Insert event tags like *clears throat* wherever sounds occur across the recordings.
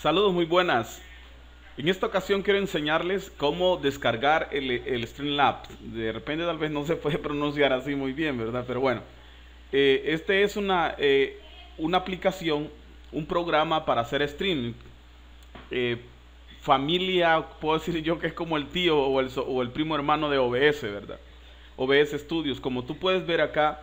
Saludos, muy buenas. En esta ocasión quiero enseñarles cómo descargar el, el Streamlabs. De repente tal vez no se puede *laughs* pronunciar así muy bien, ¿verdad? Pero bueno, eh, este es una, eh, una aplicación, un programa para hacer streaming. Eh, familia, puedo decir yo que es como el tío o el, o el primo hermano de OBS, ¿verdad? OBS Studios. Como tú puedes ver acá,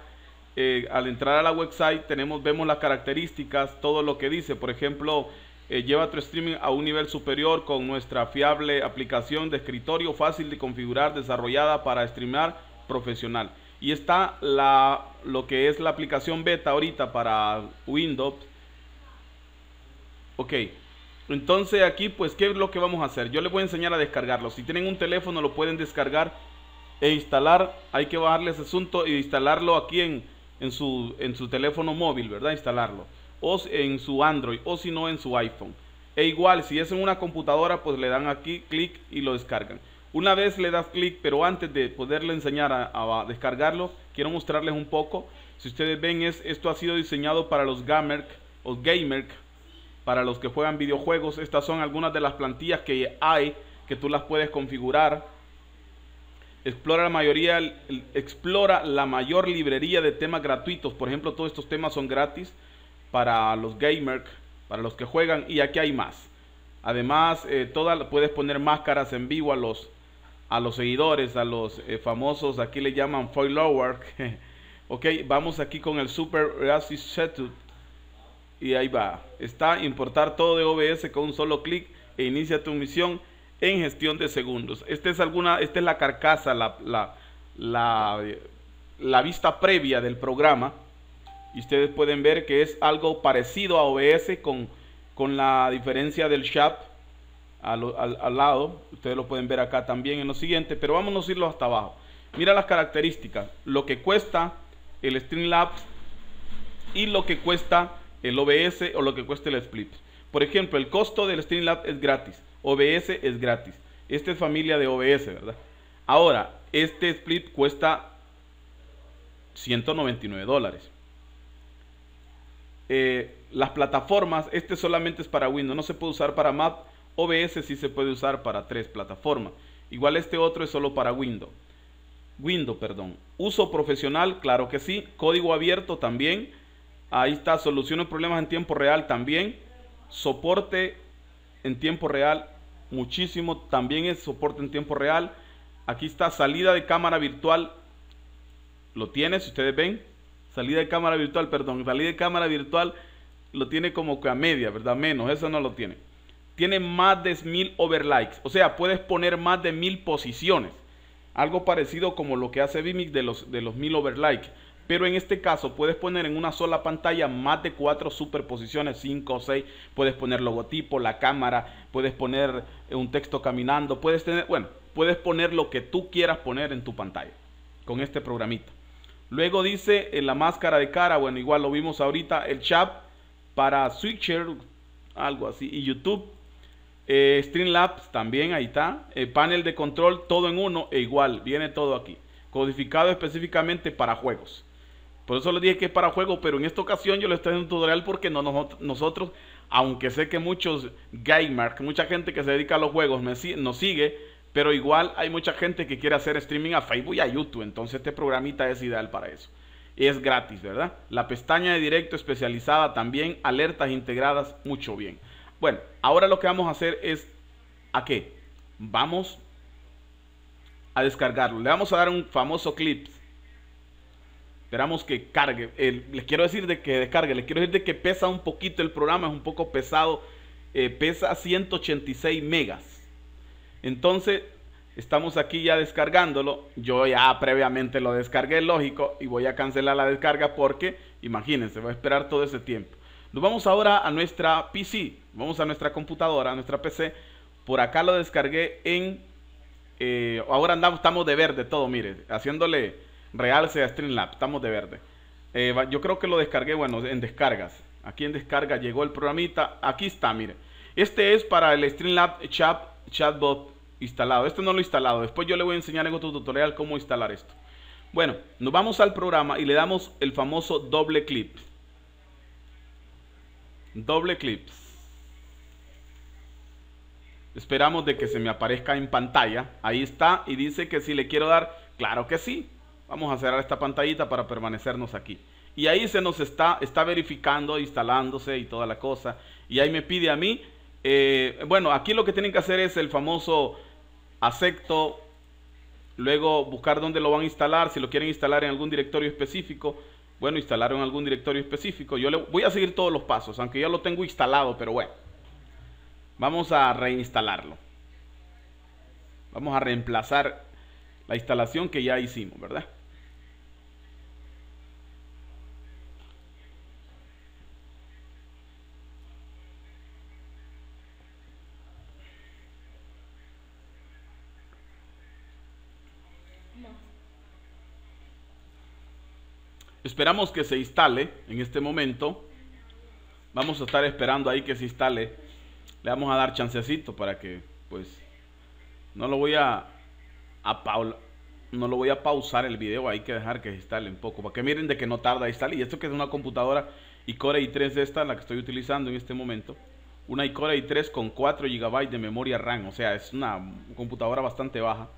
al entrar a la website tenemos, vemos las características, todo lo que dice. Por ejemplo, eh, lleva tu streaming a un nivel superior con nuestra fiable aplicación de escritorio fácil de configurar, desarrollada para streamar profesional. Y está la, lo que es la aplicación beta ahorita para Windows. Ok, entonces aquí pues qué es lo que vamos a hacer. Yo les voy a enseñar a descargarlo. Si tienen un teléfono lo pueden descargar e instalar. Hay que bajarle ese asunto e instalarlo aquí en, su, en su teléfono móvil, ¿verdad? Instalarlo o en su Android o si no en su iPhone. E igual, si es en una computadora, pues le dan aquí clic y lo descargan. Una vez le das clic, pero antes de poderle enseñar a, descargarlo, quiero mostrarles un poco. Si ustedes ven, es, esto ha sido diseñado para los gamer o gamer, para los que juegan videojuegos. Estas son algunas de las plantillas que hay, que tú las puedes configurar. Explora la, mayoría, explora la mayor librería de temas gratuitos. Por ejemplo, todos estos temas son gratis para los gamers, para los que juegan y aquí hay más. Además, eh, todas puedes poner máscaras en vivo a los, a los seguidores, a los eh, famosos, aquí le llaman work *laughs* ok, vamos aquí con el Super Racist Setup. Y ahí va. Está importar todo de OBS con un solo clic e inicia tu misión en gestión de segundos. Esta es, alguna, esta es la carcasa, la, la, la vista previa del programa. Y ustedes pueden ver que es algo parecido a OBS con, la diferencia del Shap al, lado. Ustedes lo pueden ver acá también en lo siguiente, pero vámonos a irlo hasta abajo. Mira las características, lo que cuesta el Streamlabs y lo que cuesta el OBS o lo que cuesta el Split. Por ejemplo, el costo del Streamlabs es gratis, OBS es gratis. Esta es familia de OBS, ¿verdad? Ahora, este split cuesta 199 dólares. Eh, las plataformas, este solamente es para Windows, no se puede usar para Mac, OBS sí se puede usar para tres plataformas. Igual este otro es solo para Windows. Windows, perdón. Uso profesional, claro que sí. Código abierto también. Ahí está, solución problemas en tiempo real también. Soporte en tiempo real, muchísimo. También es soporte en tiempo real. Aquí está salida de cámara virtual. Lo tiene, si ustedes ven salida de cámara virtual, perdón, salida de cámara virtual lo tiene como que a media, ¿verdad? Menos, eso no lo tiene. Tiene más de mil overlikes, o sea, puedes poner más de mil posiciones. Algo parecido como lo que hace Vimix de los, de los mil overlikes. Pero en este caso puedes poner en una sola pantalla más de cuatro superposiciones, cinco o seis. Puedes poner logotipo, la cámara, puedes poner eh, un texto caminando, puedes tener, bueno, puedes poner lo que tú quieras poner en tu pantalla con este programita. Luego dice en la máscara de cara, bueno, igual lo vimos ahorita, el chat para Switcher, algo así, y YouTube. Eh, Streamlabs también, ahí está. El eh, panel de control, todo en uno, e igual, viene todo aquí. Codificado específicamente para juegos. Por eso les dije que es para juegos, pero en esta ocasión yo les en un tutorial porque nosotros, aunque sé que muchos gamers, mucha gente que se dedica a los juegos me, nos sigue, pero igual hay mucha gente que quiere hacer streaming a Facebook y a YouTube. Entonces este programita es ideal para eso. Es gratis, ¿verdad? La pestaña de directo especializada también, alertas integradas, mucho bien. Bueno, ahora lo que vamos a hacer es, ¿a qué? Vamos a descargarlo. Le vamos a dar un famoso clip. Esperamos que cargue. le les quiero decir de que descargue. Les quiero decir de que pesa un poquito el programa. Es un poco pesado. Eh, pesa 186 megas. Entonces, estamos aquí ya descargándolo. Yo ya previamente lo descargué, lógico, y voy a cancelar la descarga porque, imagínense, va a esperar todo ese tiempo. Nos vamos ahora a nuestra PC, vamos a nuestra computadora, a nuestra PC. Por acá lo descargué en... Eh, ahora andamos, estamos de verde todo, mire, haciéndole realce a Streamlab, estamos de verde. Eh, yo creo que lo descargué, bueno, en descargas. Aquí en descarga llegó el programita, aquí está, mire. Este es para el Streamlab Chat chatbot instalado. Esto no lo he instalado. Después yo le voy a enseñar en otro tutorial cómo instalar esto. Bueno, nos vamos al programa y le damos el famoso doble clip Doble clips. Esperamos de que se me aparezca en pantalla. Ahí está y dice que si le quiero dar, claro que sí. Vamos a cerrar esta pantallita para permanecernos aquí. Y ahí se nos está, está verificando, instalándose y toda la cosa. Y ahí me pide a mí eh, bueno, aquí lo que tienen que hacer es el famoso acepto, luego buscar dónde lo van a instalar, si lo quieren instalar en algún directorio específico. Bueno, en algún directorio específico. Yo le voy a seguir todos los pasos, aunque ya lo tengo instalado, pero bueno. Vamos a reinstalarlo. Vamos a reemplazar la instalación que ya hicimos, ¿verdad? esperamos que se instale en este momento. Vamos a estar esperando ahí que se instale. Le vamos a dar chancecito para que, pues, no lo voy a, No lo voy a pausar el video, hay que dejar que se instale un poco. Para que miren de que no tarda instalar. Y esto que es una computadora Icore i3 de esta, la que estoy utilizando en este momento. Una Icore i3 con 4 GB de memoria RAM. O sea, es una computadora bastante baja.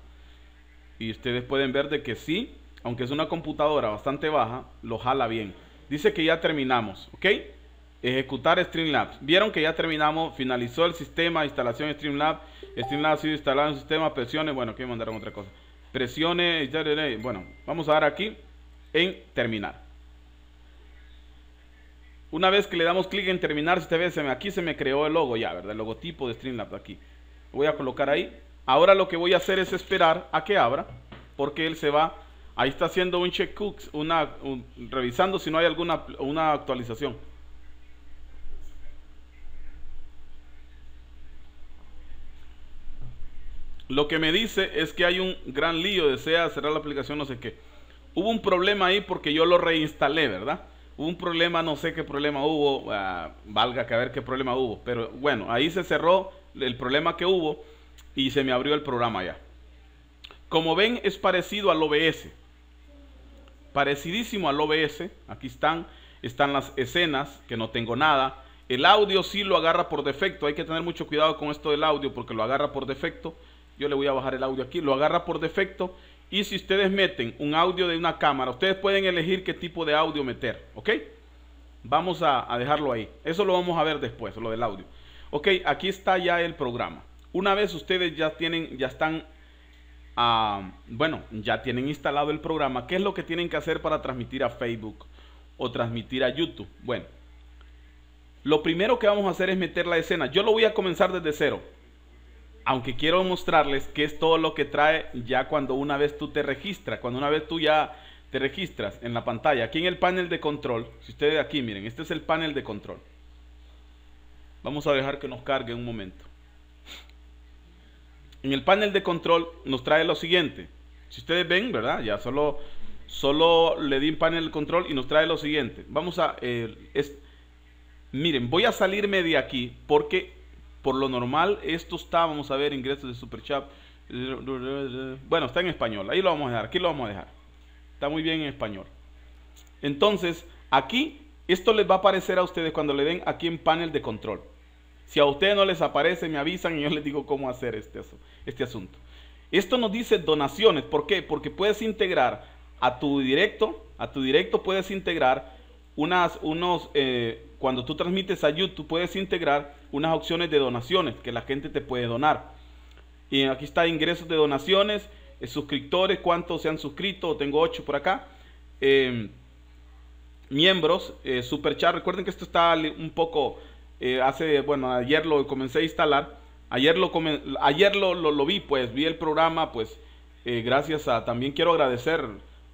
Y ustedes pueden ver de que sí, aunque es una computadora bastante baja, lo jala bien. Dice que ya terminamos, ¿ok? Ejecutar Streamlabs. Vieron que ya terminamos, finalizó el sistema, instalación Streamlabs. Streamlabs ha sido instalado en el sistema, presiones, bueno, aquí mandaron otra cosa. Presiones, bueno, vamos a dar aquí en terminar. Una vez que le damos clic en terminar, Usted ve, aquí se me creó el logo ya, ¿verdad? El logotipo de Streamlabs aquí. voy a colocar ahí. Ahora lo que voy a hacer es esperar a que abra, porque él se va ahí está haciendo un check cooks, una, revisando si no hay alguna una actualización. Lo que me dice es que hay un gran lío, desea cerrar la aplicación no sé qué. Hubo un problema ahí porque yo lo reinstalé, ¿verdad? Hubo un problema, no sé qué problema hubo, ah, valga que a ver qué problema hubo, pero bueno, ahí se cerró el problema que hubo y se me abrió el programa ya. Como ven, es parecido al OBS parecidísimo al OBS. Aquí están, están las escenas, que no tengo nada. El audio sí lo agarra por defecto, hay que tener mucho cuidado con esto del audio porque lo agarra por defecto. Yo le voy a bajar el audio aquí, lo agarra por defecto. Y si ustedes meten un audio de una cámara, ustedes pueden elegir qué tipo de audio meter, ¿ok? Vamos a, dejarlo ahí. Eso lo vamos a ver después, lo del audio. Ok, aquí está ya el programa. Una vez ustedes ya tienen, ya están Ah, bueno, ya tienen instalado el programa, ¿qué es lo que tienen que hacer para transmitir a Facebook o transmitir a YouTube? Bueno, lo primero que vamos a hacer es meter la escena. Yo lo voy a comenzar desde cero. Aunque quiero mostrarles que es todo lo que trae ya cuando una vez tú te registras, cuando una vez tú ya te registras en la pantalla, aquí en el panel de control, si ustedes aquí miren, este es el panel de control. Vamos a dejar que nos cargue un momento. En el panel de control nos trae lo siguiente. Si ustedes ven, ¿verdad? Ya solo, solo le di un panel de control y nos trae lo siguiente. Vamos a... Eh, miren, voy a salirme de aquí porque por lo normal esto está, vamos a ver, ingresos de Super Chat. Bueno, está en español. Ahí lo vamos a dejar. Aquí lo vamos a dejar. Está muy bien en español. Entonces, aquí, esto les va a aparecer a ustedes cuando le den aquí en panel de control. Si a ustedes no les aparece, me avisan y yo les digo cómo hacer este, este, asunto. Esto nos dice donaciones. ¿Por qué? Porque puedes integrar a tu directo, a tu directo puedes integrar unas, unos, eh, cuando tú transmites a YouTube, puedes integrar unas opciones de donaciones que la gente te puede donar. Y aquí está ingresos de donaciones, eh, suscriptores, cuántos se han suscrito, tengo 8 por acá. Em, miembros, eh, super chat, recuerden que esto está un poco eh, hace, bueno, ayer lo comencé a instalar. Ayer lo, ayer lo, lo, vi, pues vi el programa, pues eh, gracias a, también quiero agradecer,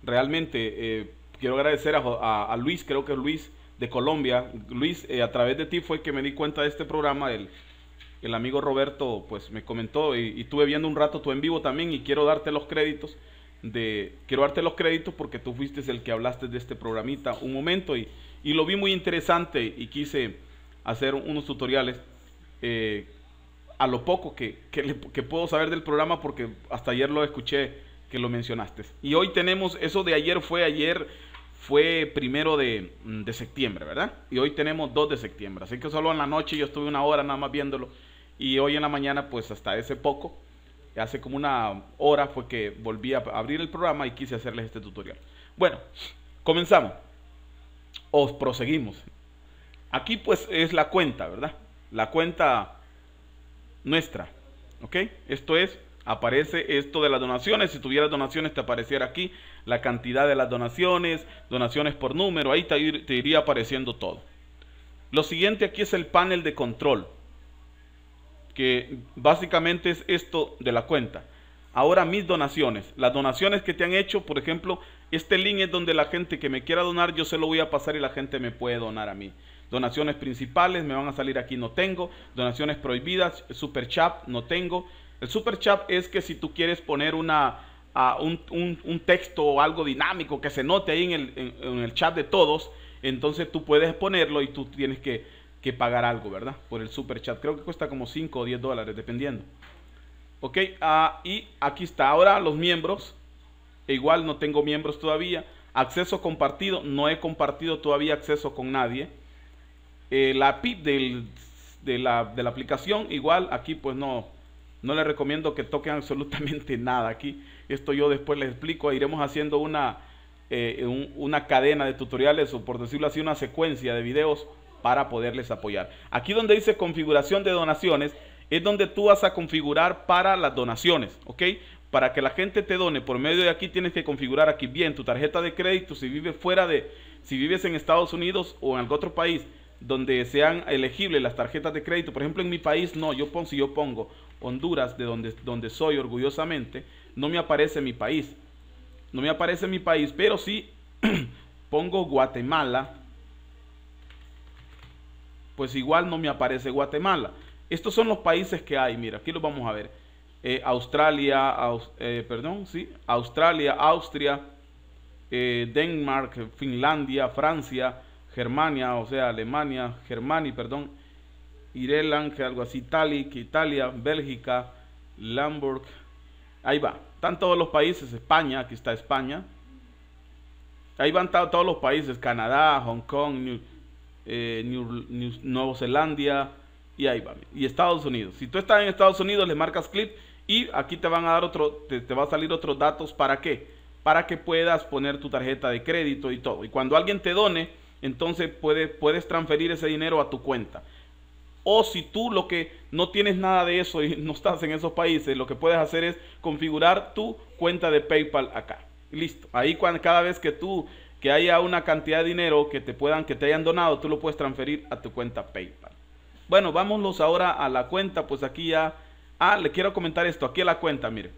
realmente, eh, quiero agradecer a, Luis, creo que Luis de Colombia. Luis, a través de ti fue que me di cuenta de este programa, el, el amigo Roberto pues me comentó y, estuve viendo un rato tu en vivo también y quiero darte los créditos de quiero darte los créditos porque tú fuiste el que hablaste de este programita un momento y, y lo vi muy interesante y quise hacer unos tutoriales eh, a lo poco que, puedo saber del programa porque hasta ayer lo escuché que lo mencionaste. Y hoy tenemos, eso de ayer fue ayer, fue primero de, mm, de septiembre, ¿verdad? Y hoy tenemos 2 de septiembre. Así que solo en la noche yo estuve una hora nada más viéndolo. Y hoy en la mañana, pues hasta ese poco, hace como una hora fue que volví a abrir el programa y quise hacerles este tutorial. Bueno, comenzamos. Os proseguimos. Aquí pues es la cuenta, ¿verdad? La cuenta nuestra. ¿Ok? Esto es, aparece esto de las donaciones. Si tuvieras donaciones te apareciera aquí la cantidad de las donaciones, donaciones por número. Ahí te, te iría apareciendo todo. Lo siguiente aquí es el panel de control. Que básicamente es esto de la cuenta. Ahora mis donaciones, las donaciones que te han hecho, por ejemplo, este link es donde la gente que me quiera donar, yo se lo voy a pasar y la gente me puede donar a mí. Donaciones principales me van a salir aquí, no tengo. Donaciones prohibidas, super chat, no tengo. El super chat es que si tú quieres poner una, un, texto o algo dinámico que se note ahí en el, en, el, chat de todos, entonces tú puedes ponerlo y tú tienes que, que pagar algo, ¿verdad? Por el super chat. Creo que cuesta como 5 o 10 dólares, dependiendo. Ok, ah, y aquí está. Ahora los miembros. E igual no tengo miembros todavía. Acceso compartido. No he compartido todavía acceso con nadie. Eh, la API de, la, aplicación, igual aquí pues no, no le recomiendo que toquen *laughs* absolutamente nada. Aquí esto yo después les explico, iremos haciendo una, eh, una cadena de tutoriales o por decirlo así, una secuencia de videos para poderles apoyar. Aquí donde dice configuración de donaciones, es donde tú vas a configurar para las donaciones, ¿ok? Para que la gente te done por medio de aquí tienes que configurar aquí bien tu tarjeta de crédito si vives fuera de, si vives en Estados Unidos o en algún otro país donde sean elegibles las tarjetas de crédito. Por ejemplo, en mi país no, yo pongo, si yo pongo Honduras, de donde, donde soy orgullosamente, no me aparece mi país. No me aparece mi país, pero si *clears throat* pongo Guatemala, pues igual no me aparece Guatemala. Estos son los países que hay, mira, aquí los vamos a ver. Eh, Australia, eh, perdón, sí, Australia, Austria, eh, Denmark, Finlandia, Francia, Germania, o sea, Alemania, Germani, perdón, Ireland, algo así, Italia, Bélgica, Lamborg, ahí va, están todos los países, España, aquí está España, ahí van todos los países, Canadá, Hong Kong, eh, Nueva Zelanda, y ahí va, y Estados Unidos, si tú estás en Estados Unidos, le marcas clip y aquí te van a dar otro, te, te va a salir otros datos, ¿para qué? Para que puedas poner tu tarjeta de crédito y todo, y cuando alguien te done, entonces puedes, puedes transferir ese dinero a tu cuenta. O si tú lo que no tienes nada de eso y *laughs* no estás en esos países, lo que puedes hacer es configurar tu cuenta de PayPal acá. Listo. Ahí cuando, cada vez que tú que haya una cantidad de dinero que te puedan que te hayan donado, tú lo puedes transferir a tu cuenta PayPal. Bueno, vámonos ahora a la cuenta, pues aquí ya ah, le quiero comentar esto, aquí a la cuenta, mire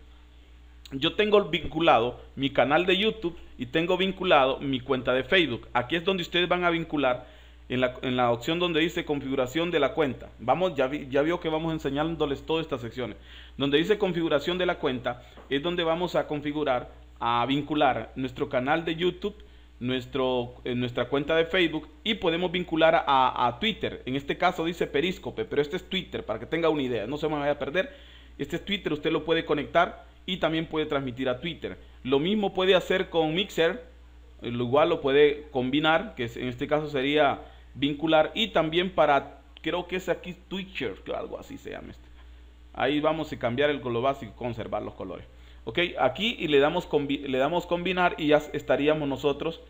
yo tengo vinculado mi canal de YouTube y tengo vinculado mi cuenta de Facebook. Aquí es donde ustedes van a vincular en la, opción donde dice configuración de la cuenta. Vamos, ya, ya vio que vamos enseñándoles todas estas secciones. Donde dice configuración de la cuenta es donde vamos a configurar, a vincular nuestro canal de YouTube, nuestro, eh, nuestra cuenta de Facebook y podemos vincular a, a Twitter. En este caso dice Periscope, pero este es Twitter para que tenga una idea, no se me vaya a perder este es Twitter, usted lo puede conectar y también puede transmitir a Twitter. Lo mismo puede hacer con Mixer, igual lo puede combinar, que en este caso sería vincular. Y también para, creo que es aquí Twitcher, que algo así se llama este. Ahí vamos a cambiar el color básico conservar los colores. Ok, aquí y le damos, le damos combinar y ya estaríamos nosotros.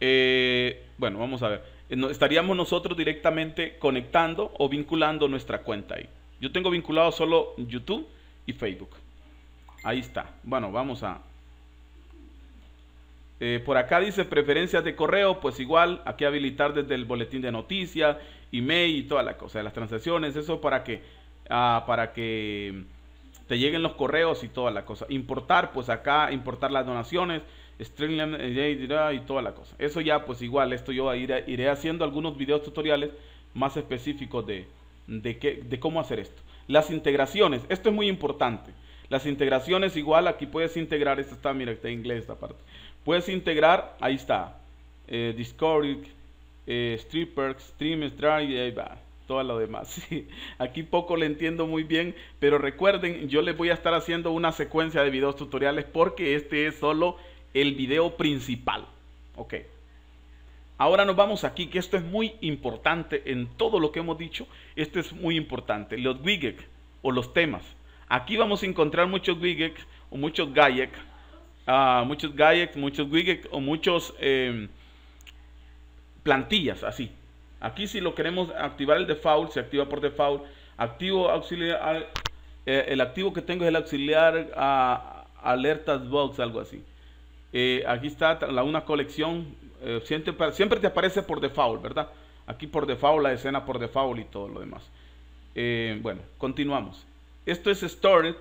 Eh, bueno, vamos a ver. Eh, estaríamos nosotros directamente conectando o vinculando nuestra cuenta ahí. Yo tengo vinculado solo YouTube y Facebook. Ahí está. Bueno, vamos a... Eh, por acá dice preferencias de correo, pues igual aquí habilitar desde el boletín de noticias, email y toda la cosa las transacciones, eso para que, ah, para que te lleguen los correos y toda la cosa. Importar, pues acá importar las donaciones, streamline eh, y toda la cosa. Eso ya, pues igual, esto yo iré, iré haciendo algunos videos tutoriales más específicos de, de, qué, de cómo hacer esto. Las integraciones, esto es muy importante. Las integraciones igual, aquí puedes integrar, esta está, mira, está en inglés esta parte. Puedes integrar, ahí está, eh, Discord, eh, Stripper, Stream, y ahí va, todo lo demás. *laughs* aquí poco le entiendo muy bien, pero recuerden, yo les voy a estar haciendo una secuencia de videos tutoriales porque este es solo el video principal. Ok. Ahora nos vamos aquí, que esto es muy importante en todo lo que hemos dicho. Esto es muy importante. Los Wigek o los temas. Aquí vamos a encontrar muchos Wiggek o muchos Gayek. Ah, muchos Gayek, muchos Wigek o muchos eh, plantillas, así. Aquí si lo queremos activar el default, se activa por default. Activo auxiliar, eh, el activo que tengo es el auxiliar ah, alertas box, algo así. Eh, aquí está la, una colección eh, siempre, siempre, te aparece por default, ¿verdad? Aquí por default, la escena por default y todo lo demás. Eh, bueno, continuamos. Esto es store,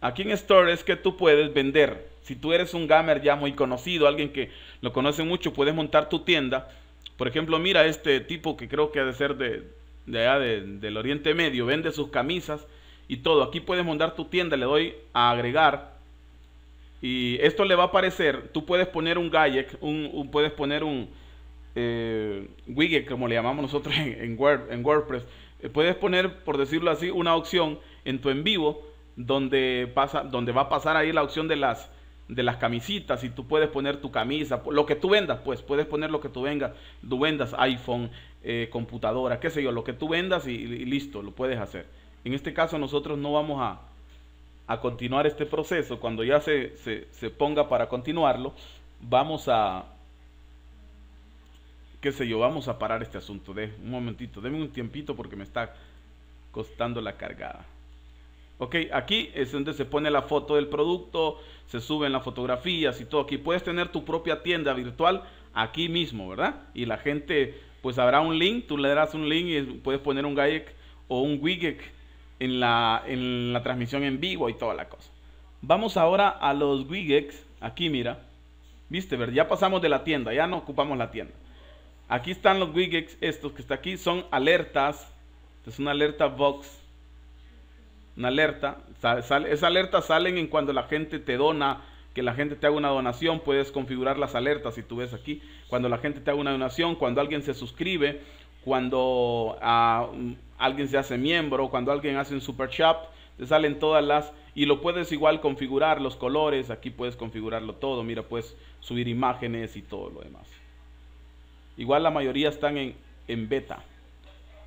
Aquí en Store es que tú puedes vender. Si tú eres un gamer ya muy conocido, alguien que lo conoce mucho, puedes montar tu tienda. Por ejemplo, mira este tipo que creo que ha de ser de, allá del Oriente Medio, vende sus camisas y todo. Aquí puedes montar tu tienda, le doy a agregar y esto le va a aparecer, tú puedes poner un gadget, un, puedes poner un eh, widget, como le llamamos nosotros en, WordPress, eh, puedes poner, por decirlo así, una opción en tu en vivo donde, pasa, donde va a pasar ahí la opción de las, de las camisitas y tú puedes poner tu camisa, lo que tú vendas, pues puedes poner lo que tú, vengas, tú vendas, iPhone, eh, computadora, qué sé yo, lo que tú vendas y, listo, lo puedes hacer. En este caso nosotros no vamos a, a continuar este proceso, cuando ya se, se, ponga para continuarlo, vamos a, qué sé yo, vamos a parar este asunto. De, un momentito, de un tiempito porque me está costando la cargada. Ok, aquí es donde se pone la foto del producto, se suben las fotografías y todo. Aquí puedes tener tu propia tienda virtual aquí mismo, ¿verdad? Y la gente, pues habrá un link, tú le darás un link y puedes poner un GAEC o un WIGEC en la, en la transmisión en vivo y toda la cosa. Vamos ahora a los Wigex. Aquí, mira. Viste, ver, ya pasamos de la tienda, ya no ocupamos la tienda. Aquí están los Wigex, estos que están aquí son alertas. Es una alerta box Una alerta. Esas alertas salen en cuando la gente te dona, que la gente te haga una donación. Puedes configurar las alertas si tú ves aquí. Cuando la gente te haga una donación, cuando alguien se suscribe, cuando ah, alguien se hace miembro, cuando alguien hace un super chat, te salen todas las y lo puedes igual configurar los colores, aquí puedes configurarlo todo, mira, puedes subir imágenes y todo lo demás. Igual la mayoría están en, en beta.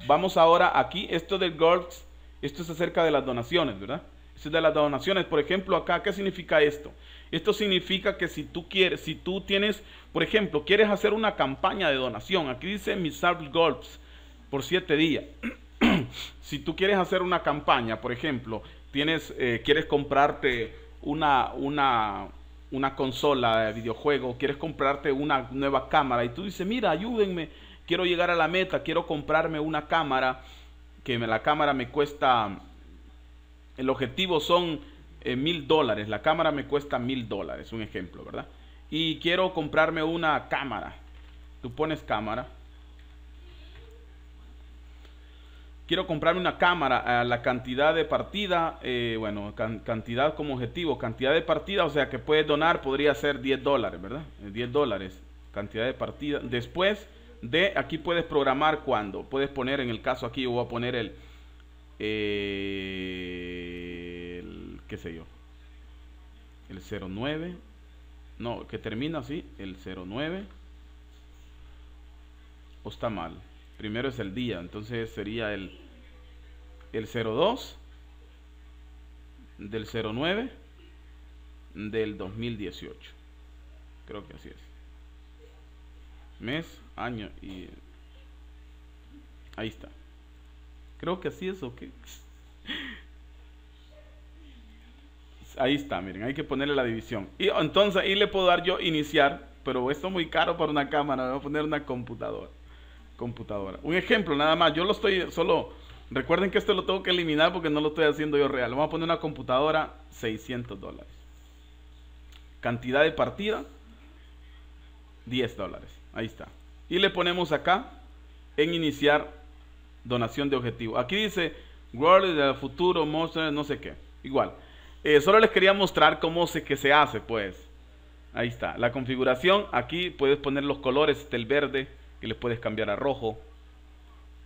Vamos ahora aquí, esto de girls esto es acerca de las donaciones, ¿verdad? Esto es de las donaciones, por ejemplo, acá, ¿qué significa esto? Esto significa que si tú quieres, si tú tienes, por ejemplo, quieres hacer una campaña de donación, aquí dice mis Golds por 7 días. *clears throat* *clears throat* si tú quieres hacer una campaña, por ejemplo, tienes, eh, quieres comprarte una, una, una consola de videojuego, quieres comprarte una nueva cámara y tú dices, mira, ayúdenme, quiero llegar a la meta, quiero comprarme una cámara, que la cámara me cuesta, el objetivo son eh, mil dólares, la cámara me cuesta mil dólares, un ejemplo, ¿verdad? Y quiero comprarme una cámara, tú pones cámara quiero comprarme una cámara, a la cantidad de partida, eh, bueno, cantidad como objetivo, cantidad de partida, o sea que puedes donar, podría ser 10 dólares, ¿verdad? 10 eh, dólares, cantidad de partida. Después de, aquí puedes programar cuando, puedes poner en el caso aquí, yo voy a poner el, eh, el qué sé yo, el 09, no, que termina así, el 09, o está mal primero es el día, entonces sería el el 02 del 09 del 2018. Creo que así es. Mes, año y... Ahí está. Creo que así es o qué. *laughs* Ahí está, miren, hay que ponerle la división. Y entonces ahí le puedo dar yo iniciar, pero esto es muy caro para una cámara, voy a poner una computadora. Computadora. Un ejemplo nada más, yo lo estoy solo Recuerden que esto lo tengo que eliminar porque no lo estoy haciendo yo real. Vamos a poner una computadora, 600 dólares. Cantidad de partida, 10 dólares. Ahí está. Y le ponemos acá en iniciar donación de objetivo. Aquí dice World futuro, Monster, no sé qué. Igual. Eh, solo les quería mostrar cómo se, que se hace, pues. Ahí está. La configuración. Aquí puedes poner los colores. del este, el verde, Y le puedes cambiar a rojo.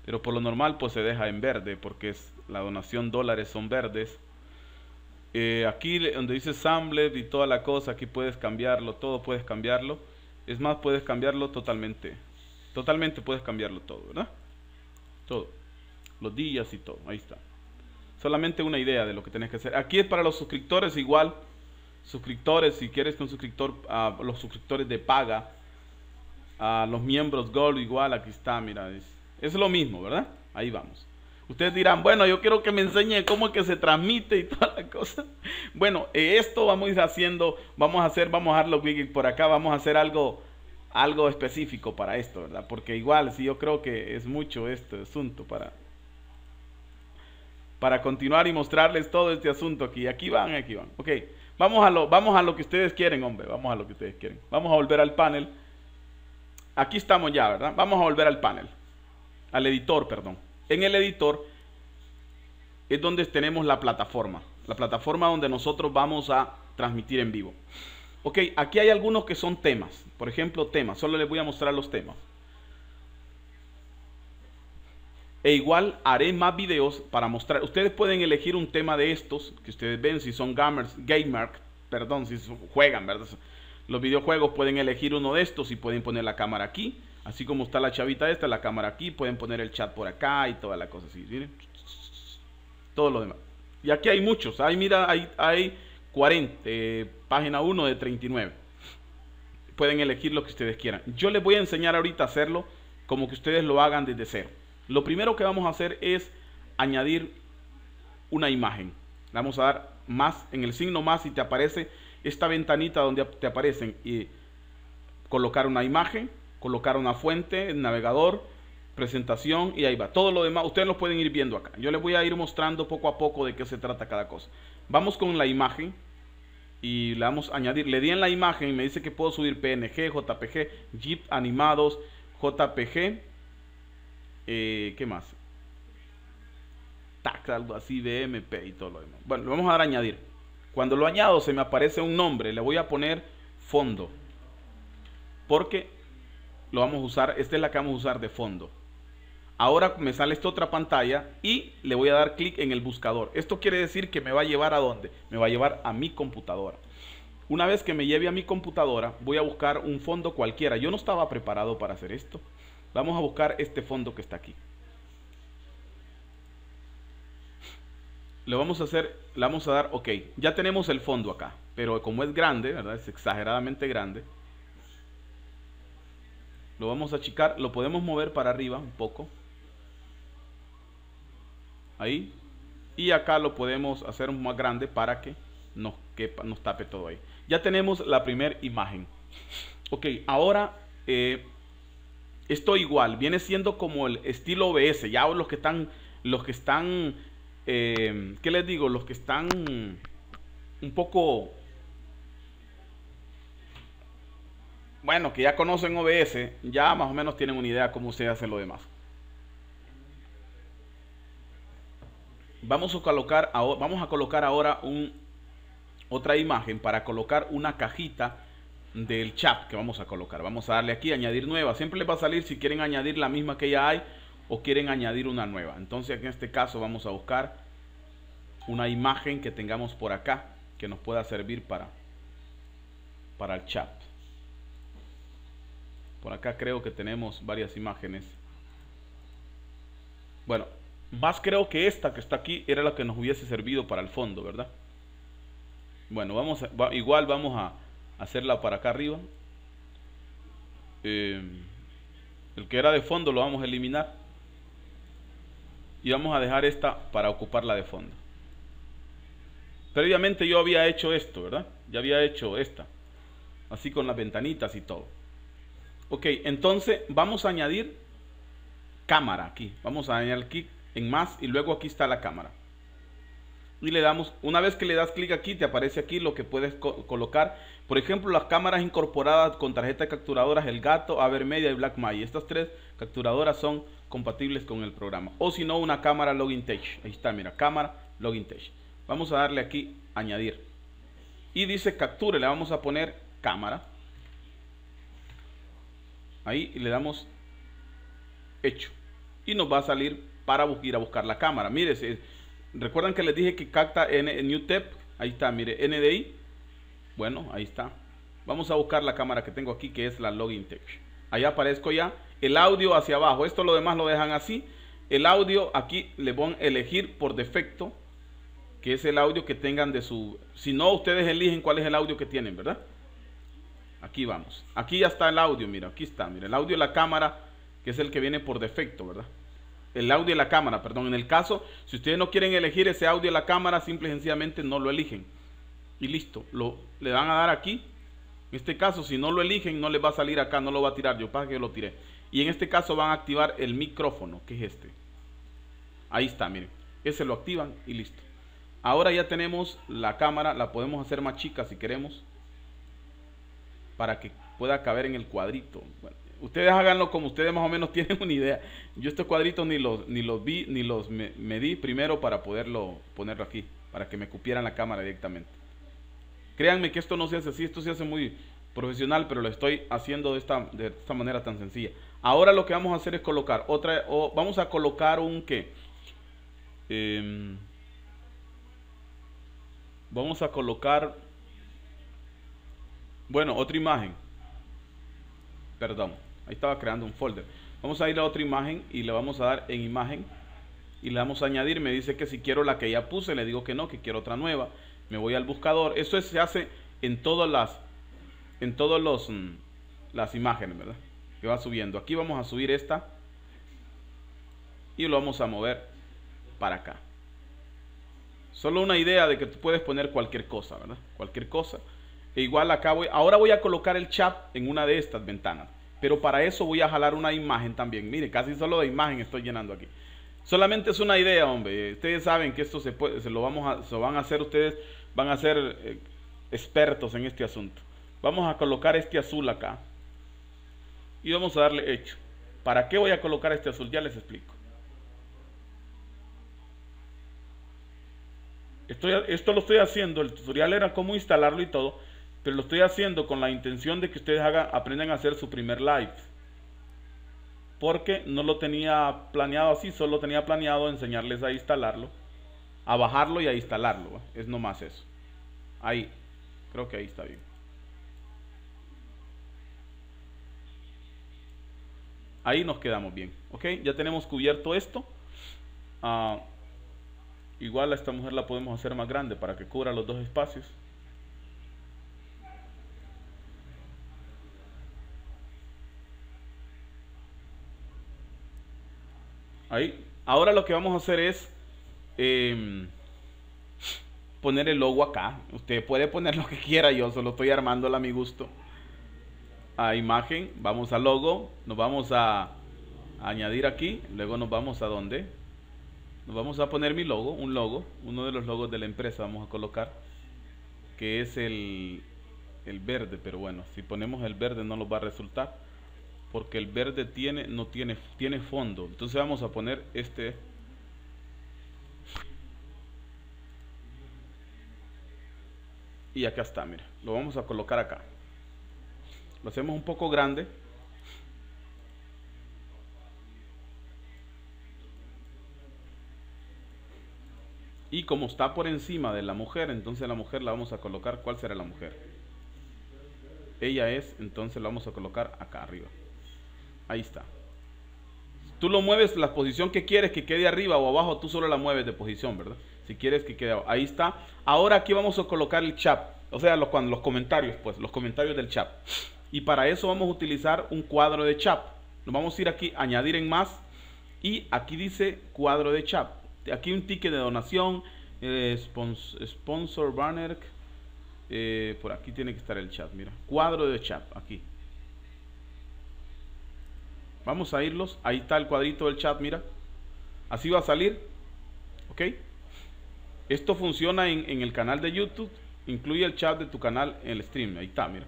Pero por lo normal pues se deja en verde porque es la donación dólares son verdes. Eh, aquí donde dice Samlet y toda la cosa, aquí puedes cambiarlo, todo puedes cambiarlo. Es más, puedes cambiarlo totalmente. Totalmente puedes cambiarlo todo, ¿verdad? Todo. Los días y todo. Ahí está. Solamente una idea de lo que tienes que hacer. Aquí es para los suscriptores igual. Suscriptores, si quieres que un suscriptor, a los suscriptores de paga, a los miembros Gold igual, aquí está, mira, dice es lo mismo, ¿verdad? Ahí vamos. Ustedes dirán, bueno, yo quiero que me enseñe cómo es que se transmite y *laughs* toda la cosa. Bueno, eh, esto vamos a ir haciendo, vamos a hacer, vamos a dejarlo por acá, vamos a hacer algo, algo específico para esto, ¿verdad? Porque igual, si yo creo que es mucho este asunto para, para continuar y mostrarles todo este asunto aquí. Aquí van, aquí van. Ok, vamos a lo, vamos a lo que ustedes quieren, hombre, vamos a lo que ustedes quieren. Vamos a volver al panel. Aquí estamos ya, ¿verdad? Vamos a volver al panel al editor, perdón. En el editor es donde tenemos la plataforma, la plataforma donde nosotros vamos a transmitir en vivo. Ok, aquí hay algunos que son temas, por ejemplo temas, solo les voy a mostrar los temas. E igual haré más videos para mostrar. Ustedes pueden elegir un tema de estos que ustedes ven si son gamers, gamer, perdón, si juegan, ¿verdad? Los videojuegos pueden elegir uno de estos y pueden poner la cámara aquí Así como está la chavita esta, la cámara aquí, pueden poner el chat por acá y toda la cosa así. todo lo demás. Y aquí hay muchos. Ahí mira, hay, hay 40, eh, página 1 de 39. Pueden elegir lo que ustedes quieran. Yo les voy a enseñar ahorita a hacerlo como que ustedes lo hagan desde cero. Lo primero que vamos a hacer es añadir una imagen. vamos a dar más en el signo más y te aparece esta ventanita donde te aparecen y colocar una imagen colocar una fuente, navegador, presentación y ahí va. Todo lo demás, ustedes lo pueden ir viendo acá. Yo les voy a ir mostrando poco a poco de qué se trata cada cosa. Vamos con la imagen y le vamos a añadir. Le di en la imagen y me dice que puedo subir PNG, JPG, Jeep, animados, JPG. Eh, ¿Qué más? Tac, algo así, BMP y todo lo demás. Bueno, lo vamos a dar a añadir. Cuando lo añado se me aparece un nombre. Le voy a poner fondo. Porque lo vamos a usar, esta es la que vamos a usar de fondo. Ahora me sale esta otra pantalla y le voy a dar clic en el buscador. Esto quiere decir que me va a llevar a dónde? Me va a llevar a mi computadora. Una vez que me lleve a mi computadora, voy a buscar un fondo cualquiera. Yo no estaba preparado para hacer esto. Vamos a buscar este fondo que está aquí. Le vamos a hacer, le vamos a dar, ok, ya tenemos el fondo acá, pero como es grande, ¿verdad? Es exageradamente grande lo vamos a achicar, lo podemos mover para arriba un poco. Ahí. Y acá lo podemos hacer más grande para que nos, quepa, nos tape todo ahí. Ya tenemos la primera imagen. Ok, ahora eh, esto igual viene siendo como el estilo OBS. Ya los que están, los que están, eh, ¿qué les digo? Los que están un poco bueno, que ya conocen OBS, ya más o menos tienen una idea cómo ustedes hacen lo demás. Vamos a colocar, vamos a colocar ahora un, otra imagen para colocar una cajita del chat que vamos a colocar. Vamos a darle aquí, añadir nueva. Siempre les va a salir si quieren añadir la misma que ya hay o quieren añadir una nueva. Entonces en este caso vamos a buscar una imagen que tengamos por acá que nos pueda servir para, para el chat. Por acá creo que tenemos varias imágenes. Bueno, más creo que esta que está aquí era la que nos hubiese servido para el fondo, ¿verdad? Bueno, vamos a, igual vamos a hacerla para acá arriba. Eh, el que era de fondo lo vamos a eliminar. Y vamos a dejar esta para ocuparla de fondo. Previamente yo había hecho esto, ¿verdad? Ya había hecho esta. Así con las ventanitas y todo. Ok, entonces vamos a añadir cámara aquí. Vamos a añadir clic en más y luego aquí está la cámara. Y le damos, una vez que le das clic aquí, te aparece aquí lo que puedes colocar. Por ejemplo, las cámaras incorporadas con tarjeta de capturadoras, el gato, Avermedia y Blackmagic. Estas tres capturadoras son compatibles con el programa. O si no, una cámara Login Ahí está, mira, cámara Login Vamos a darle aquí añadir. Y dice capture, le vamos a poner cámara ahí y le damos hecho y nos va a salir para ir a buscar la cámara mire recuerdan que les dije que capta en new tab ahí está mire NDI bueno ahí está vamos a buscar la cámara que tengo aquí que es la login text ahí aparezco ya el audio hacia abajo esto lo demás lo dejan así el audio aquí le van a elegir por defecto que es el audio que tengan de su si no ustedes eligen cuál es el audio que tienen verdad Aquí vamos. Aquí ya está el audio, mira, aquí está, mira, el audio de la cámara, que es el que viene por defecto, ¿verdad? El audio de la cámara, perdón. En el caso, si ustedes no quieren elegir ese audio de la cámara, simple y sencillamente no lo eligen. Y listo, lo, le van a dar aquí. En este caso, si no lo eligen, no les va a salir acá, no lo va a tirar. Yo para que lo tiré. Y en este caso van a activar el micrófono, que es este. Ahí está, miren. Ese lo activan y listo. Ahora ya tenemos la cámara, la podemos hacer más chica si queremos para que pueda caber en el cuadrito. ustedes háganlo como ustedes más o menos *laughs* tienen una idea. Yo este cuadrito ni los, ni los vi, ni los me, medí primero para poderlo ponerlo aquí, para que me cupieran la cámara directamente. Créanme que esto no se hace así, esto se hace muy profesional, pero lo estoy haciendo de esta, de esta manera tan sencilla. Ahora lo que vamos a hacer es colocar otra, o vamos a colocar un qué. Em, vamos a colocar bueno, otra imagen. Perdón, ahí estaba creando un folder. Vamos a ir a otra imagen y le vamos a dar en imagen y le vamos a añadir. Me dice que si quiero la que ya puse, le digo que no, que quiero otra nueva. Me voy al buscador. Eso se hace en todas las en todos mm, las imágenes, ¿verdad? Que va subiendo. Aquí vamos a subir esta y lo vamos a mover para acá. Solo una idea de que tú puedes poner cualquier cosa, ¿verdad? Cualquier cosa. E igual acá voy, ahora voy a colocar el chat en una de estas ventanas. Pero para eso voy a jalar una imagen también. Mire, casi solo de imagen estoy llenando aquí. Solamente es una idea, hombre. Ustedes saben que esto se, puede, se lo vamos a, van a hacer ustedes, van a ser eh, expertos en este asunto. Vamos a colocar este azul acá. Y vamos a darle hecho. ¿Para qué voy a colocar este azul? Ya les explico. Estoy, esto lo estoy haciendo, el tutorial era cómo instalarlo y todo, pero lo estoy haciendo con la intención de que ustedes hagan, aprendan a hacer su primer live. Porque no lo tenía planeado así, solo tenía planeado enseñarles a instalarlo, a bajarlo y a instalarlo. Es nomás eso. Ahí, creo que ahí está bien. Ahí nos quedamos bien, ¿ok? Ya tenemos cubierto esto. Ah, igual a esta mujer la podemos hacer más grande para que cubra los dos espacios. Ahora lo que vamos a hacer es em, poner el logo acá. Usted puede poner lo que quiera, yo solo estoy armándola a mi gusto. A imagen, vamos a logo, nos vamos a añadir aquí, luego nos vamos a donde. Nos vamos a poner mi logo, un logo, uno de los logos de la empresa vamos a colocar, que es el, el verde, pero bueno, si ponemos el verde no nos va a resultar porque el verde tiene no tiene tiene fondo entonces vamos a poner este y acá está mira lo vamos a colocar acá lo hacemos un poco grande y como está por encima de la mujer entonces la mujer la vamos a colocar cuál será la mujer ella es entonces la vamos a colocar acá arriba Ahí está. Tú lo mueves la posición que quieres que quede arriba o abajo, tú solo la mueves de posición, ¿verdad? Si quieres que quede abajo. Ahí está. Ahora aquí vamos a colocar el chat, o sea, los, los comentarios, pues, los comentarios del chat. Y para eso vamos a utilizar un cuadro de chat. Nos vamos a ir aquí, añadir en más. Y aquí dice cuadro de chat. Aquí un ticket de donación, eh, sponsor, banner. Eh, por aquí tiene que estar el chat, mira. Cuadro de chat, aquí. Vamos a irlos. Ahí está el cuadrito del chat, mira. Así va a salir. ¿Ok? Esto funciona en, el canal de YouTube. Incluye el chat de tu canal en el stream. Ahí está, mira.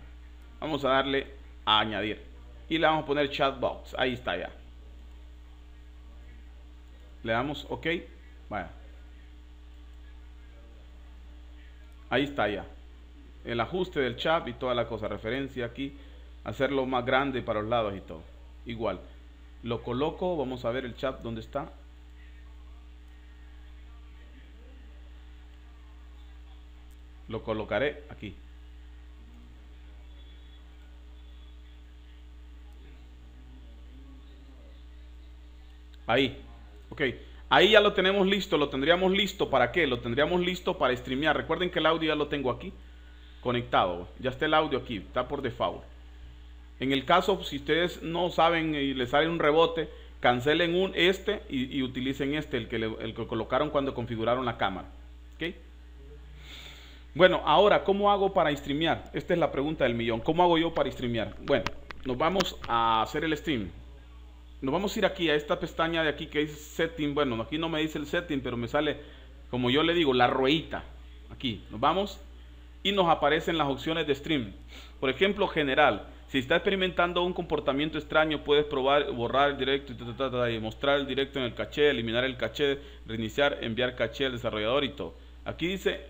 Vamos a darle a añadir. Y le vamos a poner chat box. Ahí está ya. Le damos OK. Vaya. Ahí está ya. El ajuste del chat y toda la cosa. Referencia aquí. Hacerlo más grande para los lados y todo igual. Lo coloco, vamos a ver el chat dónde está. Lo colocaré aquí. Ahí. Ok. Ahí ya lo tenemos listo. Lo tendríamos listo para qué? Lo tendríamos listo para streamear. Recuerden que el audio ya lo tengo aquí conectado. Ya está el audio aquí. Está por default. En el caso, si ustedes no saben y les sale un rebote, cancelen un este y, utilicen este, el que, colocaron cuando configuraron la cámara. Bueno, ahora, ¿cómo hago para streamear? Esta es la pregunta del millón. ¿Cómo hago yo para streamear? Bueno, nos vamos a hacer el stream. Nos vamos a ir aquí a esta pestaña de aquí que dice setting. Bueno, aquí no me dice el setting, pero me sale, como yo le digo, la ruedita. Aquí, nos vamos y nos aparecen las opciones de stream. Por ejemplo, general. Si está experimentando un comportamiento extraño, puedes probar, borrar el directo y, mostrar el directo en el caché, eliminar el caché, reiniciar, enviar caché al desarrollador y todo. Aquí dice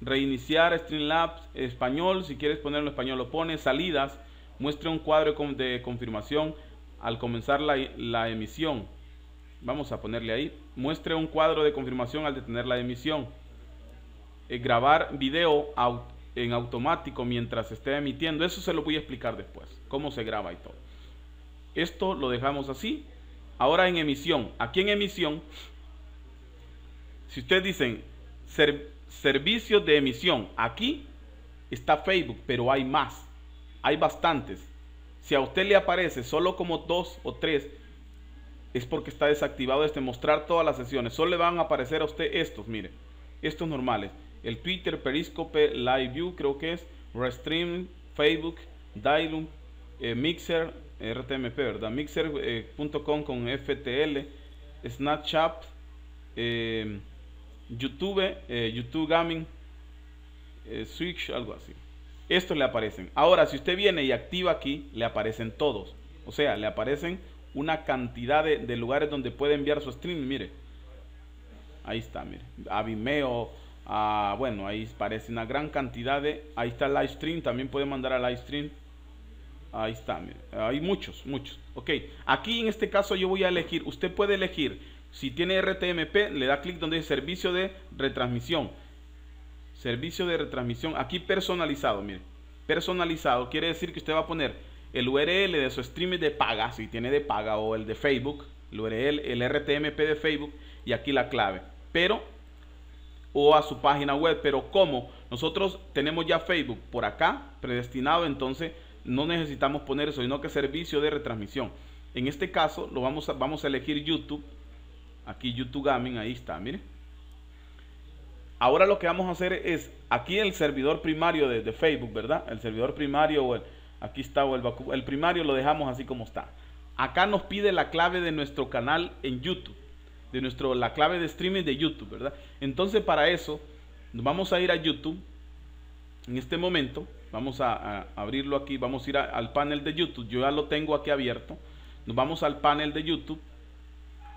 reiniciar Streamlabs español, si quieres ponerlo en español lo pones, salidas, muestre un cuadro de confirmación al comenzar la, emisión. Vamos a ponerle ahí, muestre un cuadro de confirmación al detener la emisión. Eh, grabar video auto en automático mientras esté emitiendo. Eso se lo voy a explicar después, cómo se graba y todo. Esto lo dejamos así. Ahora en emisión. Aquí en emisión, si ustedes dicen ser, servicios de emisión, aquí está Facebook, pero hay más. Hay bastantes. Si a usted le aparece solo como dos o tres, es porque está desactivado este mostrar todas las sesiones. Solo le van a aparecer a usted estos, mire, estos normales el Twitter, Periscope, View creo que es, Restream, Facebook, Dailum eh, Mixer, RTMP, ¿verdad? Mixer.com eh, con FTL, Snapchat, eh, YouTube, YouTube Gaming, Switch, algo así. Estos le aparecen. Ahora, si usted viene y activa aquí, le aparecen todos. O sea, le aparecen una cantidad de, lugares donde puede enviar su stream. Mire, ahí está, mire. A Ah, bueno, ahí parece una gran cantidad de... Ahí está el live stream, también puede mandar a live stream. Ahí está, hay muchos, muchos. Ok, aquí en este caso yo voy a elegir, usted puede elegir, si tiene RTMP, le da clic donde dice servicio de retransmisión. Servicio de retransmisión, aquí personalizado, mire. Personalizado quiere decir que usted va a poner el URL de su stream de paga, si tiene de paga o el de Facebook, el URL, el RTMP de Facebook y aquí la clave. Pero o a su página web. Pero como nosotros tenemos ya Facebook por acá predestinado, entonces no necesitamos poner eso, sino que servicio de retransmisión. En este caso lo vamos a, vamos a elegir YouTube. Aquí YouTube Gaming, ahí está, miren. Ahora lo que vamos a hacer es, aquí el servidor primario de, Facebook, ¿verdad? El servidor primario, o aquí está, o el, el primario lo dejamos así como está. Acá nos pide la clave de nuestro canal en YouTube de nuestro, la clave de streaming de YouTube, ¿verdad? Entonces para eso nos vamos a ir a YouTube en este momento. Vamos a, abrirlo aquí, vamos a ir al panel de YouTube. Yo ya lo tengo aquí abierto. Nos vamos al panel de YouTube.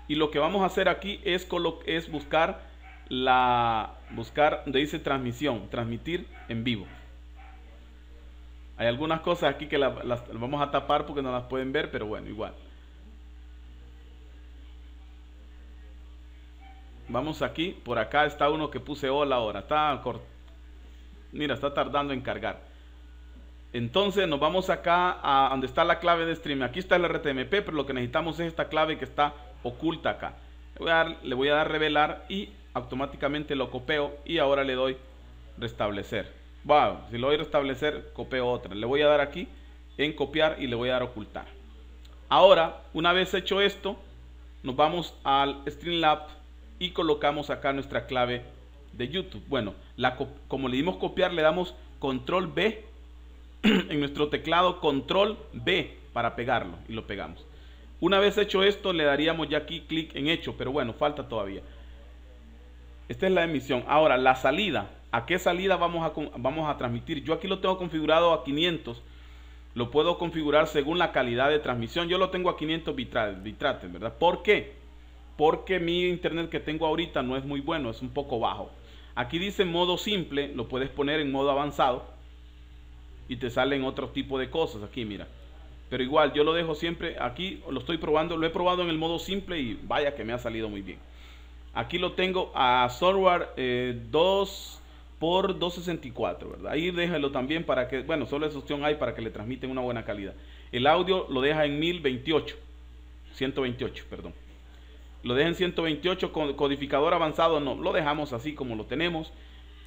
Y lo que vamos a hacer aquí es, es buscar la buscar donde dice transmisión, transmitir en vivo. Hay algunas cosas aquí que las vamos a tapar porque no las pueden ver, pero bueno, igual. Vamos aquí, por acá está uno que puse hola ahora. Está corto Mira, está tardando en cargar. Entonces nos vamos acá a donde está la clave de stream. Aquí está el RTMP, pero lo que necesitamos es esta clave que está oculta acá. Le voy a dar, revelar y automáticamente lo copio y ahora le doy restablecer. Wow, si lo doy restablecer, copio otra. Le voy a dar aquí en copiar y le voy a dar ocultar. Ahora, una vez hecho esto, nos vamos al Streamlabs y colocamos acá nuestra clave de YouTube. Bueno, la, como le dimos copiar, le damos control B *clears throat* en nuestro teclado, control B para pegarlo y lo pegamos. Una vez hecho esto, le daríamos ya aquí clic en hecho, pero bueno, falta todavía. Esta es la emisión. Ahora, la salida. ¿A qué salida vamos a, vamos a transmitir? Yo aquí lo tengo configurado a 500. Lo puedo configurar según la calidad de transmisión. Yo lo tengo a 500 bitrates, ¿verdad? ¿Por qué? porque mi internet que tengo ahorita no es muy bueno, es un poco bajo. Aquí dice modo simple, lo puedes poner en modo avanzado y te salen otro tipo de cosas aquí, mira. Pero igual, yo lo dejo siempre aquí, lo estoy probando, lo he probado en el modo simple y vaya que me ha salido muy bien. Aquí lo tengo a software 2 eh, por 264, ¿verdad? Ahí déjalo también para que, bueno, solo esa opción hay para que le transmiten una buena calidad. El audio lo deja en 1028, 128, perdón lo dejen 128 con codificador avanzado, no, lo dejamos así como lo tenemos.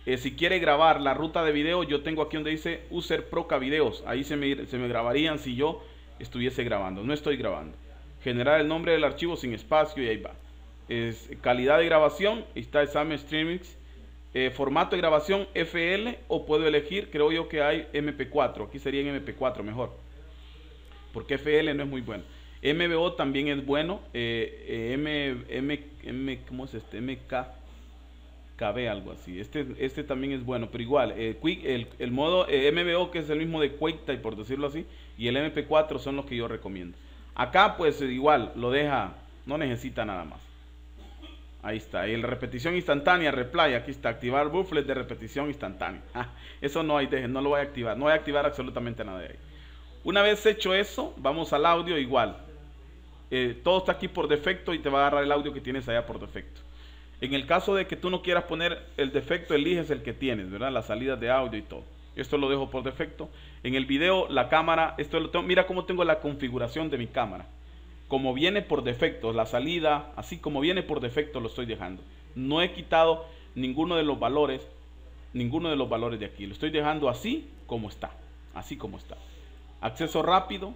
Eh, si quiere grabar la ruta de video, yo tengo aquí donde dice User Proca Videos. Ahí se me, se me grabarían si yo estuviese grabando. No estoy grabando. Generar el nombre del archivo sin espacio y ahí va. Es calidad de grabación, está examen streaming eh, formato de grabación FL o puedo elegir, creo yo que hay MP4. Aquí sería en MP4 mejor. Porque FL no es muy bueno. MBO también es bueno. Eh, eh, M, M, M, ¿cómo este? MK. algo así. Este, este también es bueno, pero igual, eh, el, modo eh, MBO que es el mismo de y por decirlo así, y el MP4 son los que yo recomiendo. Acá pues igual, lo deja, no necesita nada más. Ahí está, el repetición instantánea, replay, aquí está, activar buffles de repetición instantánea. *laughs* Ah, eso no hay, no lo voy a activar, no voy a activar absolutamente nada de ahí. Una vez hecho eso, vamos al audio igual. Eh, todo está aquí por defecto y te va a agarrar el audio que tienes allá por defecto. En el caso de que tú no quieras poner el defecto, eliges el que tienes, ¿verdad? Las salidas de audio y todo. Esto lo dejo por defecto. En el video, la cámara, esto lo tengo, mira cómo tengo la configuración de mi cámara. Como viene por defecto, la salida, así como viene por defecto, lo estoy dejando. No he quitado ninguno de los valores, ninguno de los valores de aquí. Lo estoy dejando así como está, así como está. Acceso rápido,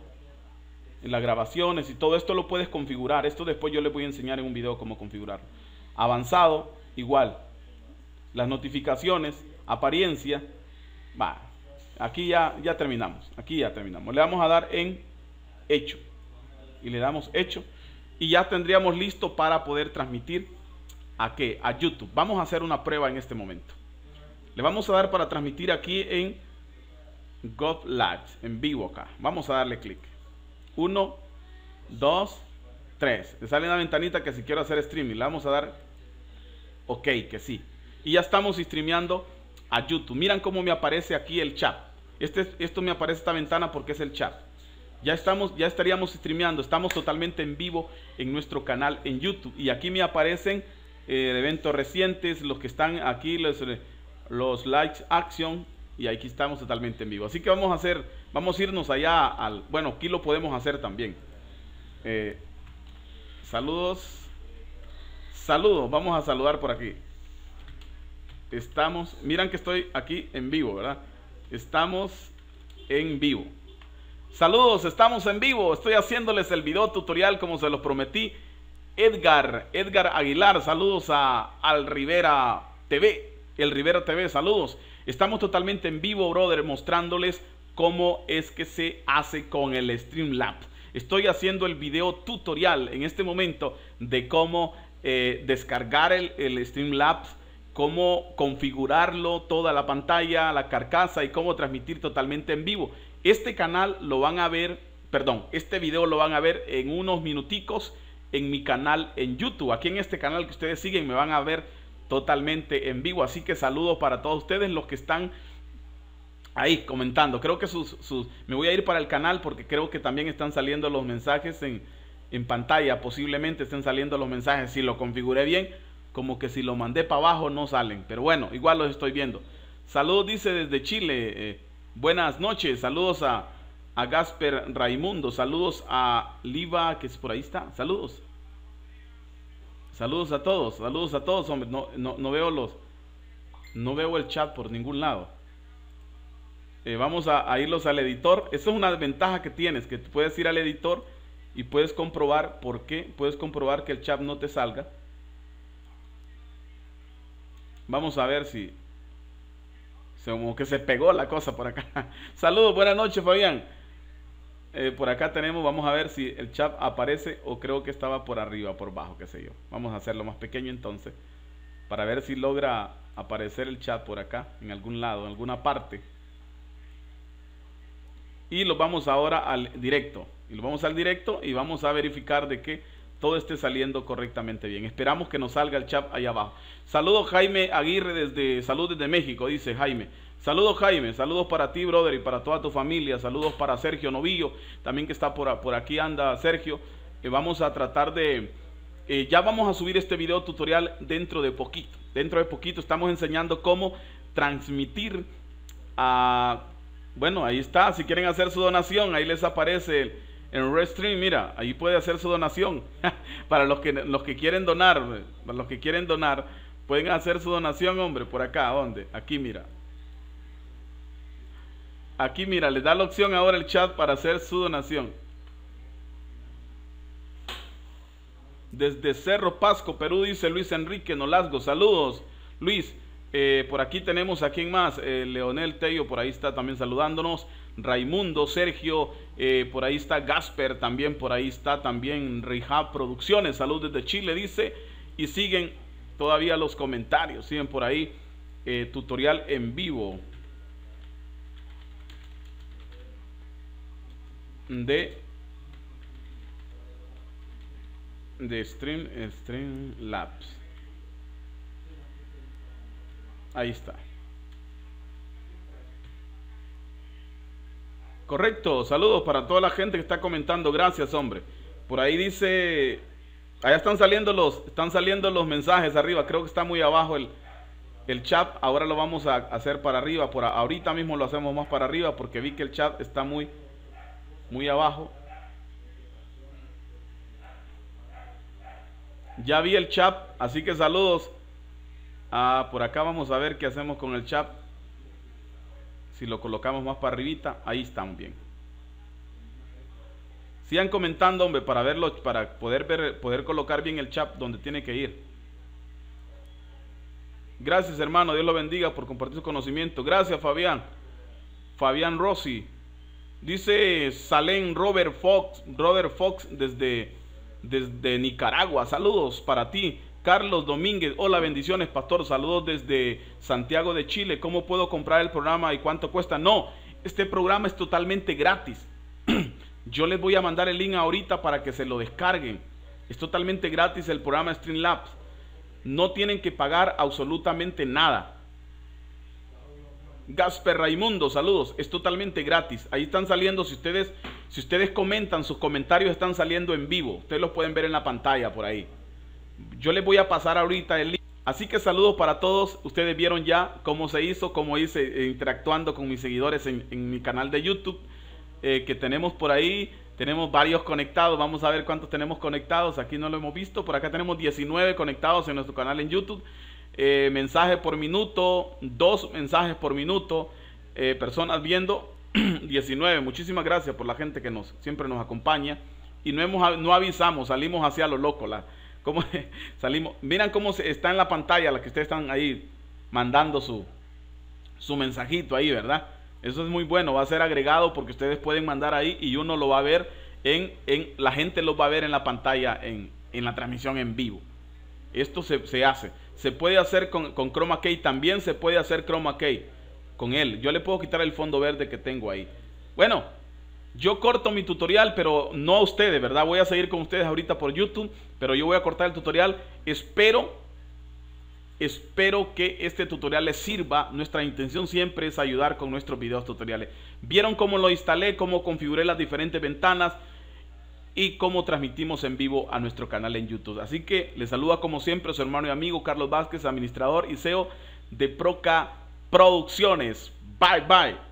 en las grabaciones y todo esto lo puedes configurar. Esto después yo les voy a enseñar en un video cómo configurarlo. Avanzado, igual. Las notificaciones, apariencia. Va, aquí ya, ya terminamos. Aquí ya terminamos. Le vamos a dar en hecho. Y le damos hecho. Y ya tendríamos listo para poder transmitir a qué? A YouTube. Vamos a hacer una prueba en este momento. Le vamos a dar para transmitir aquí en God Live, en vivo acá. Vamos a darle clic. 1, 2, 3. Le sale una ventanita que si quiero hacer streaming, le vamos a dar OK, que sí. Y ya estamos streameando a YouTube. Miran cómo me aparece aquí el chat. Este, esto me aparece esta ventana porque es el chat. Ya, estamos, ya estaríamos streameando, estamos totalmente en vivo en nuestro canal en YouTube. Y aquí me aparecen eh, eventos recientes, los que están aquí, los, eh, los likes, acción Y aquí estamos totalmente en vivo. Así que vamos a hacer Vamos a irnos allá al... Bueno, aquí lo podemos hacer también. Eh, saludos. Saludos, vamos a saludar por aquí. Estamos, miran que estoy aquí en vivo, ¿verdad? Estamos en vivo. Saludos, estamos en vivo. Estoy haciéndoles el video tutorial como se los prometí. Edgar, Edgar Aguilar, saludos a Al Rivera TV. El Rivera TV, saludos. Estamos totalmente en vivo, brother, mostrándoles cómo es que se hace con el Streamlabs. Estoy haciendo el video tutorial en este momento de cómo eh, descargar el, el Streamlabs, cómo configurarlo, toda la pantalla, la carcasa y cómo transmitir totalmente en vivo. Este canal lo van a ver, perdón, este video lo van a ver en unos minuticos en mi canal en YouTube. Aquí en este canal que ustedes siguen me van a ver totalmente en vivo. Así que saludos para todos ustedes los que están ahí comentando. Creo que sus, sus, Me voy a ir para el canal porque creo que también están saliendo los mensajes en, en pantalla. Posiblemente estén saliendo los mensajes. Si lo configuré bien, como que si lo mandé para abajo no salen. Pero bueno, igual los estoy viendo. Saludos, dice desde Chile. Eh, buenas noches. Saludos a, a Gasper Raimundo. Saludos a Liva, que es por ahí está. Saludos. Saludos a todos. Saludos a todos, hombre. no, no veo los... No veo el chat por ningún lado. Eh, vamos a, irlos al editor. eso es una ventaja que tienes, que puedes ir al editor y puedes comprobar por qué, puedes comprobar que el chat no te salga. Vamos a ver si... Como que se pegó la cosa por acá. *laughs* Saludos, buenas noches Fabián. Eh, por acá tenemos, vamos a ver si el chat aparece o creo que estaba por arriba, por bajo, qué sé yo. Vamos a hacerlo más pequeño entonces, para ver si logra aparecer el chat por acá, en algún lado, en alguna parte y lo vamos ahora al directo. Y lo vamos al directo y vamos a verificar de que todo esté saliendo correctamente bien. Esperamos que nos salga el chat ahí abajo. Saludos Jaime Aguirre desde Salud desde México, dice Jaime. Saludos Jaime, saludos para ti, brother, y para toda tu familia. Saludos para Sergio Novillo, también que está por, por aquí anda Sergio. Eh, vamos a tratar de... Eh, ya vamos a subir este video tutorial dentro de poquito. Dentro de poquito estamos enseñando cómo transmitir a bueno, ahí está. Si quieren hacer su donación, ahí les aparece el, en Restream. Mira, ahí puede hacer su donación. *laughs* para los que, los que quieren donar, para los que quieren donar, pueden hacer su donación, hombre, por acá. ¿Dónde? Aquí, mira. Aquí, mira, les da la opción ahora el chat para hacer su donación. Desde Cerro Pasco, Perú, dice Luis Enrique Nolasgo. Saludos, Luis. Eh, por aquí tenemos a quien más, eh, Leonel Tello, por ahí está también saludándonos. Raimundo, Sergio, eh, por ahí está Gasper también, por ahí está también Rijab Producciones, salud desde Chile, dice. Y siguen todavía los comentarios, siguen por ahí tutorial en vivo de, de Stream, Stream Labs. Ahí está. Correcto, saludos para toda la gente que está comentando, gracias hombre. Por ahí dice, allá están saliendo los, están saliendo los mensajes arriba, creo que está muy abajo el, el chat, ahora lo vamos a hacer para arriba, por ahorita mismo lo hacemos más para arriba porque vi que el chat está muy, muy abajo. Ya vi el chat, así que saludos Ah, por acá vamos a ver qué hacemos con el chat. Si lo colocamos más para arribita, ahí están bien. Sigan comentando, hombre, para verlo, para poder ver, poder colocar bien el chat donde tiene que ir. Gracias, hermano. Dios lo bendiga por compartir su conocimiento. Gracias, Fabián. Fabián Rossi. Dice Salen Robert Fox, Robert Fox desde, desde Nicaragua. Saludos para ti. Carlos Domínguez, hola, bendiciones, pastor. Saludos desde Santiago de Chile. ¿Cómo puedo comprar el programa y cuánto cuesta? No, este programa es totalmente gratis. *clears throat* Yo les voy a mandar el link ahorita para que se lo descarguen. Es totalmente gratis el programa Streamlabs. No tienen que pagar absolutamente nada. Gasper Raimundo, saludos. Es totalmente gratis. Ahí están saliendo, si ustedes, si ustedes comentan, sus comentarios están saliendo en vivo. Ustedes los pueden ver en la pantalla por ahí. Yo les voy a pasar ahorita el link. Así que saludos para todos. Ustedes vieron ya cómo se hizo, cómo hice eh, interactuando con mis seguidores en, mi canal de YouTube eh, que tenemos por ahí. Tenemos varios conectados. Vamos a ver cuántos tenemos conectados. Aquí no lo hemos visto. Por acá tenemos 19 conectados en nuestro canal en YouTube. Eh, mensaje por minuto, dos mensajes por minuto. Eh, personas viendo 19. *clears throat* Muchísimas gracias por la gente que nos siempre nos acompaña. Y no, hemos, no avisamos, salimos hacia lo loco. La, ¿Cómo *laughs* salimos? Miran cómo está en la pantalla, la que ustedes están ahí mandando su, su mensajito ahí, ¿verdad? Eso es muy bueno, va a ser agregado porque ustedes pueden mandar ahí y uno lo va a ver en, en la gente lo va a ver en la pantalla, en, la transmisión en vivo. Esto se, hace. Se puede hacer con, con Chroma Key, también se puede hacer Chroma Key con él. Yo le puedo quitar el fondo verde que tengo ahí. Bueno, yo corto mi tutorial, pero no a ustedes, ¿verdad? Voy a seguir con ustedes ahorita por YouTube, pero yo voy a cortar el tutorial. Espero, espero que este tutorial les sirva. Nuestra intención siempre es ayudar con nuestros videos tutoriales. Vieron cómo lo instalé, cómo configuré las diferentes ventanas y cómo transmitimos en vivo a nuestro canal en YouTube. Así que les saluda como siempre su hermano y amigo Carlos Vázquez, administrador y CEO de Proca Producciones. Bye bye.